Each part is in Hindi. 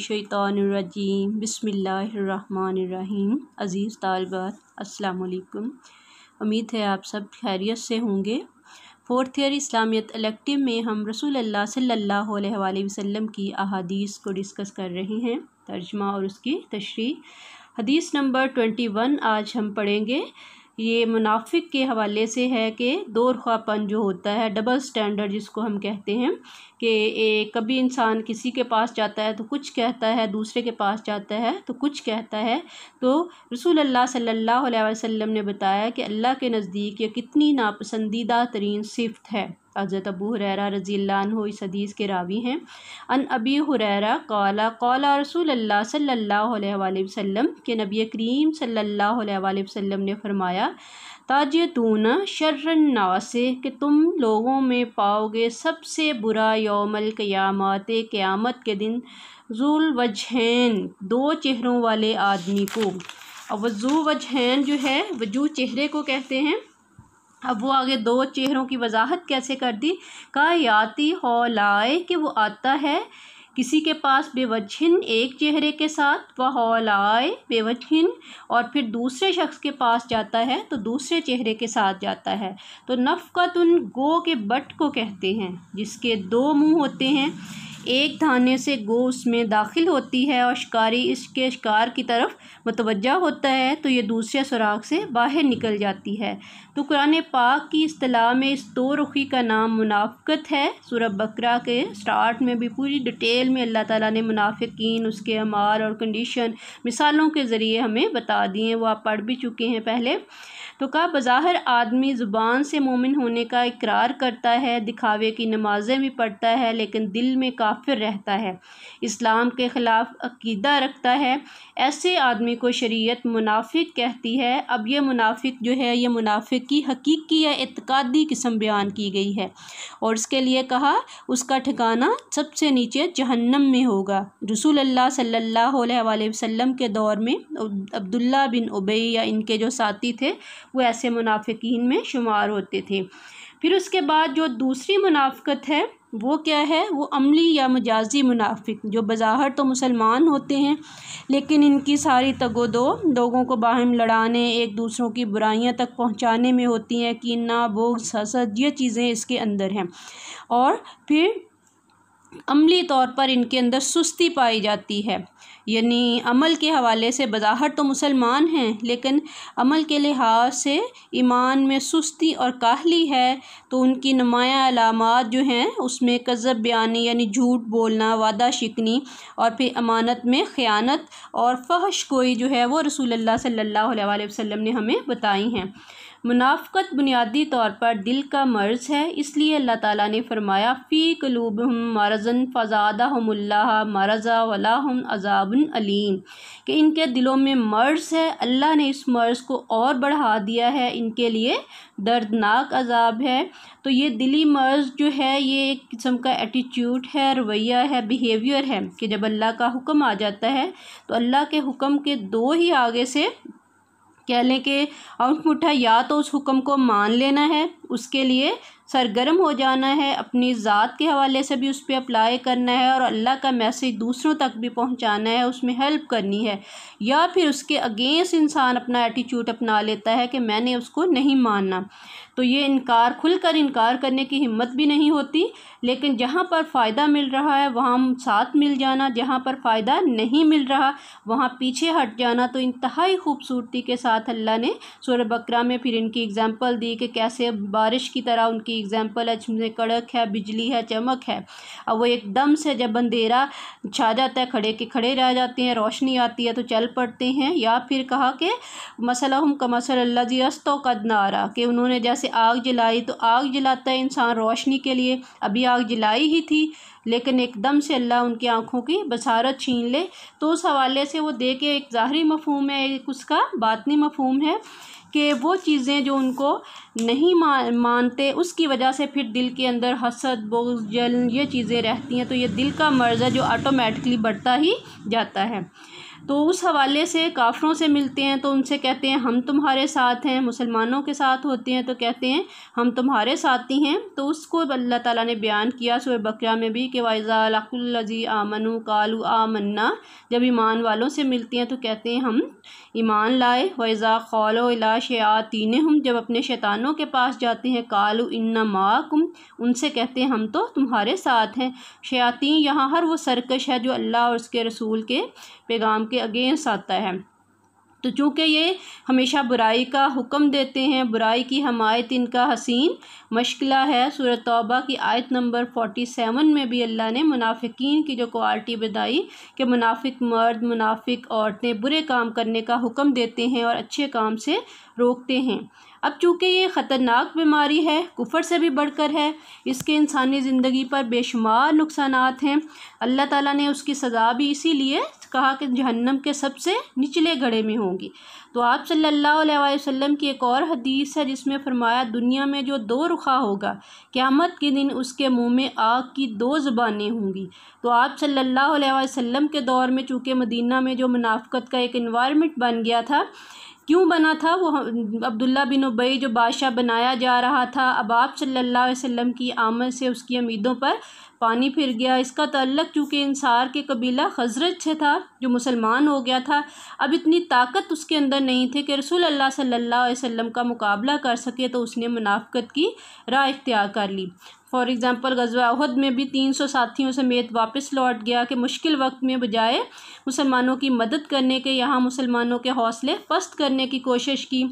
शैतानरजीम रहीम अज़ीज़ तालबात असलकुम उम्मीद है आप सब खैरियत से होंगे फोर्थ ईयर इस्लामियत इलेक्टिव में हम रसूल अल्लाह सल्लल्लाहु अलैहि वसल्लम की अहादीस को डिस्कस कर रहे हैं तर्जमा और उसकी तशरी हदीस नंबर ट्वेंटी वन आज हम पढ़ेंगे ये मुनाफिक के हवाले से है कि दो रखापन जो होता है डबल स्टैंडर्ड जिसको हम कहते हैं कि कभी इंसान किसी के पास जाता है तो कुछ कहता है दूसरे के पास जाता है तो कुछ कहता है तो रसूल अल्लाह सल्लल्लाहु अलैहि वसल्लम ने बताया कि अल्लाह के नज़दीक ये कितनी नापसंदीदा तरीन सिफ्त है हज़रत अबू हुरैरा रजील्लान इस हदीस के रावी हैं अन अबी हुररा कौला कौला रसूल अल्लाह सल्ला वसल्लम के नबी करीम अलैहि वसल्लम ने फरमाया ताज ताजतूना शर्रन्नास कि तुम लोगों में पाओगे सबसे बुरा यौमल क़यामत क़यामत के दिन जुल वजहैन दो चेहरों वाले आदमी को और वजू वजहैन जो है वजू चेहरे को कहते हैं अब वो आगे दो चेहरों की वजाहत कैसे कर दी का याति हौलाए कि वो आता है किसी के पास बेवजहन एक चेहरे के साथ वह हौलाए बेवजहन और फिर दूसरे शख्स के पास जाता है तो दूसरे चेहरे के साथ जाता है तो नफ़ का तुन गो के बट को कहते हैं जिसके दो मुंह होते हैं एक धाने से गो उसमें दाखिल होती है और शिकारी इसके शिकार की तरफ मतवजा होता है तो ये दूसरे सुराख से बाहर निकल जाती है तो कुरान पाक की असलाह में इस दो रुखी का नाम मुनाफ़त है सूरभ बकरा के स्टार्ट में भी पूरी डिटेल में अल्लाह ताला ने मुनाफिकीन उसके अमाल और कंडीशन मिसालों के ज़रिए हमें बता दिए हैं वो आप पढ़ भी चुके हैं पहले तो कहा बज़ाहिर आदमी ज़ुबान से मोमिन होने का इकरार करता है दिखावे की नमाज़ें भी पढ़ता है लेकिन दिल में का काफिर रहता है इस्लाम के ख़िलाफ़ अकीदा रखता है ऐसे आदमी को शरीयत मुनाफिक कहती है अब ये मुनाफिक जो है ये मुनाफिक की हकीकी या इतकादी किस्म बयान की गई है और इसके लिए कहा उसका ठिकाना सबसे नीचे जहन्नम में होगा रसूल अल्लाह सल्लल्लाहु अलैहि वसल्लम के दौर में अब्दुल्ला बिन उबई या इनके जो साथी थे वो ऐसे मुनाफिकीन में शुमार होते थे फिर उसके बाद जो दूसरी मुनाफ़त है वो क्या है वो अमली या मजाजी मुनाफिक जो बज़ाहर तो मुसलमान होते हैं लेकिन इनकी सारी तगो दो लोगों को बाहम लड़ाने एक दूसरों की बुराइयां तक पहुंचाने में होती हैं कि ना बोग हसद ये चीज़ें इसके अंदर हैं और फिर अमली तौर पर इनके अंदर सुस्ती पाई जाती है यानी अमल के हवाले से बज़ाहर तो मुसलमान हैं लेकिन अमल के लिहाज से ईमान में सुस्ती और काहली है तो उनकी नुमाया अलामत जो हैं उसमें कज़ब बयानी यानी झूठ बोलना वादा शिकनी और फिर अमानत में ख़यानत और फहश कोई जो है वो रसूल सल्ला वसम ने हमें बताई हैं मुनाफ़त बुनियादी तौर पर दिल का मर्ज़ है इसलिए अल्लाह ताला ने फरमाया फ़ी कलूब हम मारजन फ़जादा हमल्ला मारजा वला हम अजाबन अलीम कि इनके दिलों में मर्ज़ है अल्लाह ने इस मर्ज़ को और बढ़ा दिया है इनके लिए दर्दनाक अजाब है तो ये दिली मर्ज़ जो है ये एक किस्म का एटीट्यूड है रवैया है बिहेवियर है कि जब अल्लाह का हुक्म आ जाता है तो अल्लाह के हुक्म के दो ही आगे से कह लें कि आउटपुट है या तो उस हुक्म को मान लेना है उसके लिए सरगर्म हो जाना है अपनी ज़ात के हवाले से भी उस पर अप्लाई करना है और अल्लाह का मैसेज दूसरों तक भी पहुंचाना है उसमें हेल्प करनी है या फिर उसके अगेंस्ट इंसान अपना एटीट्यूड अपना लेता है कि मैंने उसको नहीं मानना तो ये इनकार खुलकर इनकार करने की हिम्मत भी नहीं होती लेकिन जहाँ पर फ़ायदा मिल रहा है वहाँ साथ मिल जाना जहाँ पर फ़ायदा नहीं मिल रहा वहाँ पीछे हट जाना तो इंतहाई खूबसूरती के साथ अल्लाह ने सूर बकरा में फिर इनकी एग्ज़ाम्पल दी कि कैसे बारिश की तरह उनकी एग्जाम्पल है कड़क है बिजली है चमक है अब वो एकदम से जब अंधेरा छा जाता है खड़े के खड़े रह जाते हैं रोशनी आती है तो चल पड़ते हैं या फिर कहा कि मसल हम का मसल अल्लाह जी अस्तो कद नारा कि उन्होंने जैसे आग जलाई तो आग जलाता है इंसान रोशनी के लिए अभी आग जलाई ही थी लेकिन एकदम से अल्लाह उनकी आँखों की बसारत छीन ले तो उस हवाले से वो दे के एक ज़ाहरी मफहम है एक उसका बातनी मफहम है कि वो चीज़ें जो उनको नहीं मानते उसकी वजह से फिर दिल के अंदर हसद बोझ जल ये चीज़ें रहती हैं तो ये दिल का मर्ज़ है जो ऑटोमेटिकली बढ़ता ही जाता है तो उस हवाले से काफ़रों से मिलते हैं तो उनसे कहते हैं हम तुम्हारे साथ हैं मुसलमानों के साथ होते हैं तो कहते हैं हम तुम्हारे साथी हैं तो उसको अल्लाह ताला ने बयान किया सुबह बकरा में भी कि वाइज़ा आमनु कालू आमन्ना जब ईमान वालों से मिलते हैं तो कहते हैं हम ईमान लाए वज़ा खौलो अला शयातीन हम जब अपने शैतानों के पास जाते हैं कालू इन्ना माकुम उनसे कहते हैं हम तो तुम्हारे साथ हैं शयातीन यहाँ हर वो सरकश है जो अल्लाह और उसके रसूल के पैगाम के अगेंस्ट आता है तो चूँकि ये हमेशा बुराई का हुक्म देते हैं बुराई की हमायत इनका हसीन मशकला है सूर तौबा की आयत नंबर फोटी सेवन में भी अल्लाह ने मुनाफिकीन की जो क्वालिटी बताई कि मुनाफिक मर्द मुनाफिक औरतें बुरे काम करने का हुक्म देते हैं और अच्छे काम से रोकते हैं अब चूँकि ये ख़तरनाक बीमारी है कुफर से भी बढ़कर है इसके इंसानी ज़िंदगी पर बेशुमार नुकसान हैं अल्लाह ताला ने उसकी सज़ा भी इसीलिए कहा कि जहन्नम के सबसे निचले गड़े में होंगी तो आप सल्लल्लाहु अलैहि वसल्लम की एक और हदीस है जिसमें फरमाया दुनिया में जो दो रुखा होगा क़्यामत के दिन उसके मुँह में आग की दो ज़बानें होंगी तो आप सल्लल्लाहु अलैहि वसल्लम के दौर में चूँकि मदीना में जो मुनाफ़त का एक इन्वायरमेंट बन गया था क्यों बना था वो अब्दुल्ला बिन उबई जो बादशाह बनाया जा रहा था अब आप सल्ला वसम की आमद से उसकी उम्मीदों पर पानी फिर गया इसका तल्लक चूँकि इंसार के कबीला हजरत से था जो मुसलमान हो गया था अब इतनी ताकत उसके अंदर नहीं थी कि रसूल अल्लाह सल्लल्लाहु अलैहि वसल्लम का मुकाबला कर सके तो उसने मुनाफ़त की राह इख्तियार कर ली फॉर एग्ज़ाम्पल गजवा में भी तीन सौ साथियों समेत वापस लौट गया कि मुश्किल वक्त में बजाय मुसलमानों की मदद करने के यहाँ मुसलमानों के हौसले पस्त करने की कोशिश की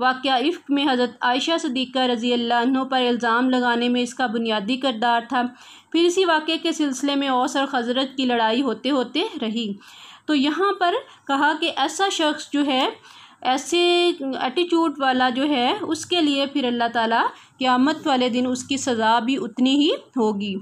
वाक़ इफ़ में हज़रत आयशा सदीक़ा रज़ी अल्लाह पर इल्ज़ाम लगाने में इसका बुनियादी करदार था फिर इसी वाक़े के सिलसिले में औस और हज़रत की लड़ाई होते होते रही तो यहाँ पर कहा कि ऐसा शख्स जो है ऐसे एटीट्यूड वाला जो है उसके लिए फिर अल्लाह ताला क़यामत वाले दिन उसकी सज़ा भी उतनी ही होगी